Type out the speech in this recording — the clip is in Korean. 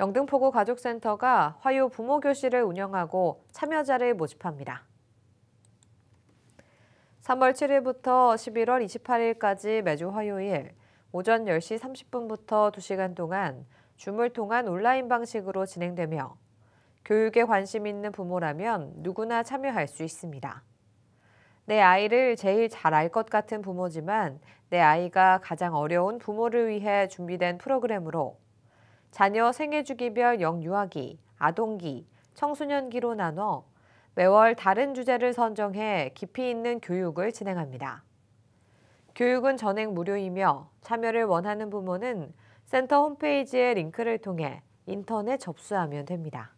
영등포구 가족센터가 화요 부모교실을 운영하고 참여자를 모집합니다. 3월 7일부터 11월 28일까지 매주 화요일 오전 10시 30분부터 2시간 동안 줌을 통한 온라인 방식으로 진행되며 교육에 관심 있는 부모라면 누구나 참여할 수 있습니다. 내 아이를 제일 잘 알 것 같은 부모지만 내 아이가 가장 어려운 부모를 위해 준비된 프로그램으로 자녀 생애주기별 영유아기, 아동기, 청소년기로 나눠 매월 다른 주제를 선정해 깊이 있는 교육을 진행합니다. 교육은 전액 무료이며 참여를 원하는 부모는 센터 홈페이지의 링크를 통해 인터넷 접수하면 됩니다.